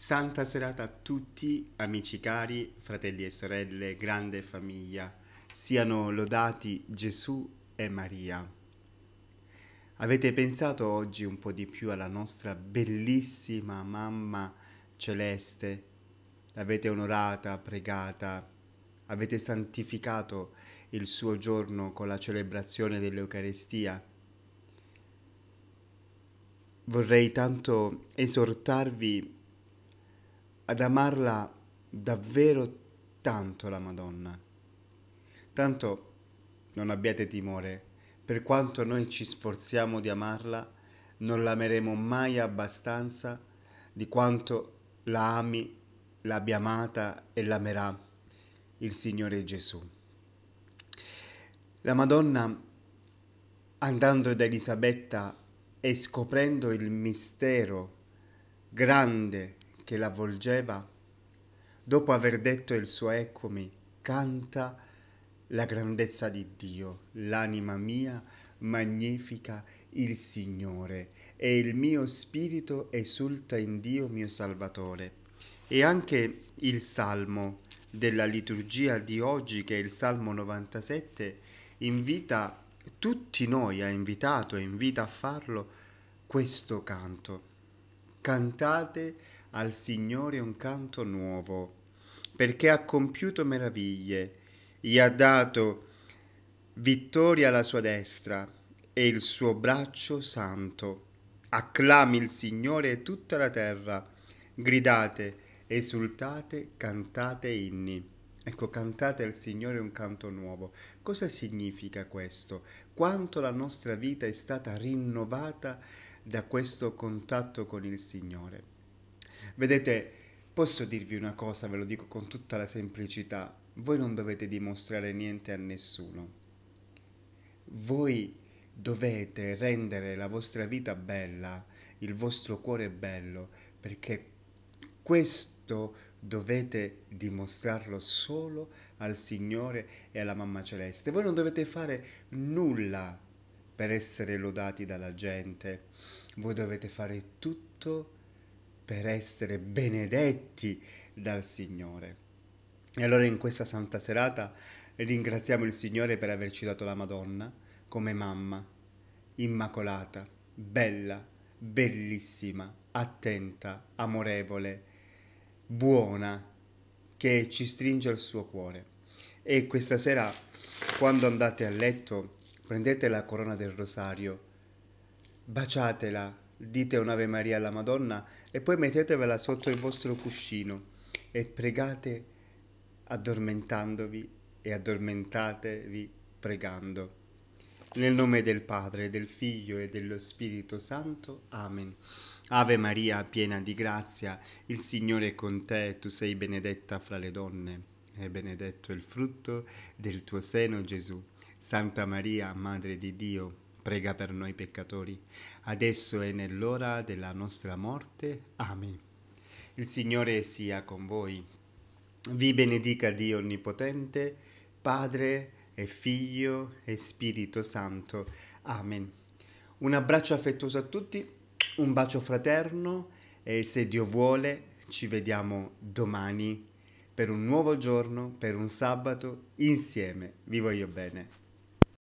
Santa serata a tutti, amici cari, fratelli e sorelle, grande famiglia. Siano lodati Gesù e Maria. Avete pensato oggi un po' di più alla nostra bellissima mamma celeste? L'avete onorata, pregata, avete santificato il suo giorno con la celebrazione dell'Eucarestia? Vorrei tanto esortarvi ad amarla davvero tanto la Madonna. Tanto non abbiate timore, per quanto noi ci sforziamo di amarla, non l'ameremo mai abbastanza di quanto la ami, l'abbia amata e l'amerà il Signore Gesù. La Madonna, andando da Elisabetta e scoprendo il mistero grande che l'avvolgeva, dopo aver detto il suo eccomi, canta la grandezza di Dio, l'anima mia magnifica il Signore e il mio spirito esulta in Dio mio Salvatore. E anche il salmo della liturgia di oggi, che è il Salmo 97, invita tutti noi, ha invitato e invita a farlo questo canto. Cantate al Signore un canto nuovo, perché ha compiuto meraviglie, gli ha dato vittoria alla sua destra e il suo braccio santo. Acclami il Signore e tutta la terra, gridate, esultate, cantate inni. Ecco, cantate al Signore un canto nuovo. Cosa significa questo? Quanto la nostra vita è stata rinnovata da questo contatto con il Signore. Vedete, posso dirvi una cosa, ve lo dico con tutta la semplicità, voi non dovete dimostrare niente a nessuno. Voi dovete rendere la vostra vita bella, il vostro cuore bello, perché questo dovete dimostrarlo solo al Signore e alla Mamma Celeste. Voi non dovete fare nulla per essere lodati dalla gente. Voi dovete fare tutto per essere benedetti dal Signore. E allora in questa santa serata ringraziamo il Signore per averci dato la Madonna come mamma, immacolata, bella, bellissima, attenta, amorevole, buona, che ci stringe al suo cuore. E questa sera, quando andate a letto, prendete la corona del rosario, baciatela, dite un'Ave Maria alla Madonna e poi mettetevela sotto il vostro cuscino e pregate addormentandovi e addormentatevi pregando. Nel nome del Padre, del Figlio e dello Spirito Santo. Amen. Ave Maria, piena di grazia, il Signore è con te, tu sei benedetta fra le donne, e benedetto il frutto del tuo seno Gesù. Santa Maria, Madre di Dio, prega per noi peccatori, adesso e nell'ora della nostra morte. Amen. Il Signore sia con voi. Vi benedica Dio Onnipotente, Padre e Figlio e Spirito Santo. Amen. Un abbraccio affettuoso a tutti, un bacio fraterno e se Dio vuole ci vediamo domani per un nuovo giorno, per un sabato, insieme. Vi voglio bene.